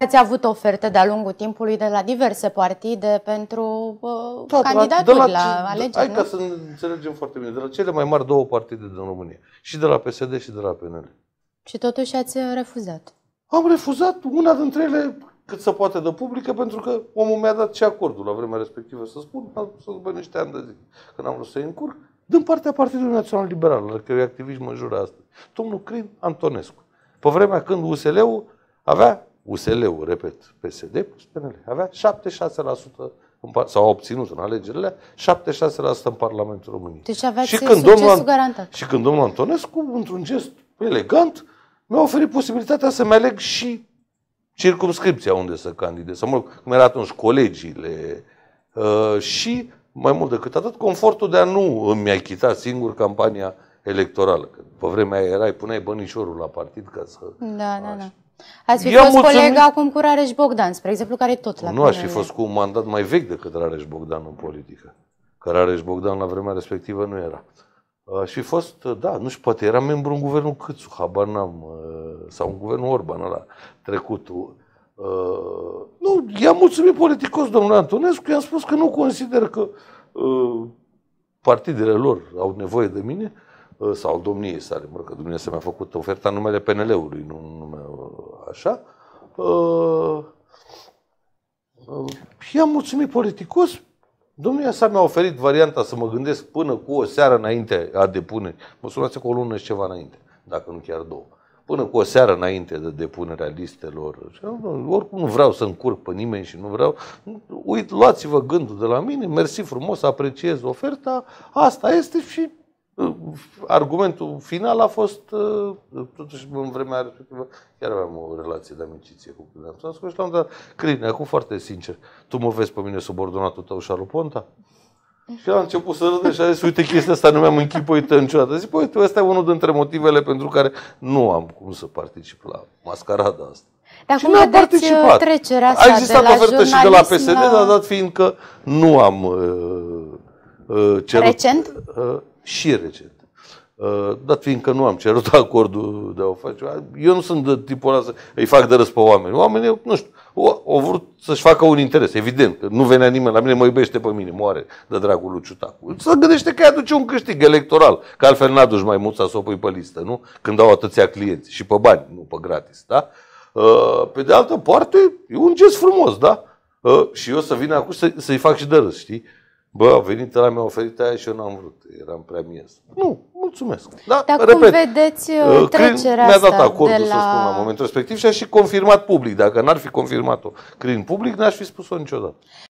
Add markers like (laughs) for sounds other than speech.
Ați avut oferte de-a lungul timpului de la diverse partide pentru uh, da, candidaturi la, de la, la alegeri, Hai nu? ca să înțelegem foarte bine. De la cele mai mari două partide din România. Și de la PSD și de la PNL. Și totuși ați refuzat. Am refuzat una dintre ele cât se poate de publică, pentru că omul mi-a dat ce acordul la vremea respectivă să spun, să după niște ani de zi, când am vrut să-i încurc, din partea Partidului Național Liberal, la care activism în jură astăzi, domnul Crin Antonescu. Pe vremea când USL-ul avea USL-ul, repet, PSD plus PNL. Avea 76% în, sau a obținut în alegerile 76% în Parlamentul României. Deci avea și când domnul, garantat. Și când domnul Antonescu, într-un gest elegant, mi-a oferit posibilitatea să-mi aleg și circumscripția unde să candidez, sau mult, cum era atunci colegiile uh, și, mai mult decât atât, confortul de a nu îmi achita singur campania electorală. Că pe vremea aia erai, puneai bănișorul la partid ca să... Da, da, da. Ați fi fost mulțumit... coleg acum cu Rareș Bogdan, spre exemplu, care e tot la Nu, aș fi fost cu un mandat mai vechi decât Rareș Bogdan în politică. Că Rareș Bogdan la vremea respectivă nu era. Aș fi fost, da, nu știu, poate era membru în guvernul Câțu, habar n-am, uh, sau în guvernul Orban ăla, trecutul. Uh, nu, i-am mulțumit politicos domnul Antonescu, i-am spus că nu consider că uh, partidele lor au nevoie de mine, sau domniei sale, mă, că Dumnezeu mi-a făcut oferta numele PNL-ului, nu numele așa, uh, i-am mulțumit politicos, domnia sa mi-a oferit varianta să mă gândesc până cu o seară înainte a depune, mă sunați cu o lună și ceva înainte, dacă nu chiar două, până cu o seară înainte de depunerea listelor. Oricum nu vreau să încurc pe nimeni și nu vreau. Uit, luați-vă gândul de la mine, mersi frumos, apreciez oferta, asta este și argumentul final a fost, uh, totuși în vremea respectivă, chiar aveam o relație de amiciție cu Crinea să și l-am dat, Crinea, acum foarte sincer, tu mă vezi pe mine subordonatul tău și Ponta? Și a început să râd și a zis, uite chestia asta nu mi-am închipuit niciodată. Zic, păi, ăsta e unul dintre motivele pentru care nu am cum să particip la mascarada asta. Dar cum a uh, participat. trecerea asta A existat de la ofertă și de la PSD, dar dat fiindcă că nu am uh, uh, cerut. Recent? Uh, și recent. Uh, dar fiindcă nu am cerut (laughs) acordul de a o face, eu nu sunt de tipul ăla să îi fac de răs pe oameni. Oamenii, nu știu, au vrut să-și facă un interes, evident, că nu venea nimeni la mine, mă iubește pe mine, moare de dragul lui Ciutacu. Să gândește că aduce un câștig electoral, că altfel n-aduci mai mult să o pui pe listă, nu? Când au atâția clienți și pe bani, nu pe gratis, da? Uh, pe de altă parte, e un gest frumos, da? Uh, și eu să vin acum să, să-i fac și de râs, știi? Bă, a venit la mi-a oferit aia și eu n-am vrut. Eram prea miez. Nu, mulțumesc. Da, Dar repet, cum vedeți uh, uh, trecerea mi-a dat acordul, de la... să spun, la momentul respectiv și a și confirmat public. Dacă n-ar fi confirmat-o crin public, n-aș fi spus-o niciodată.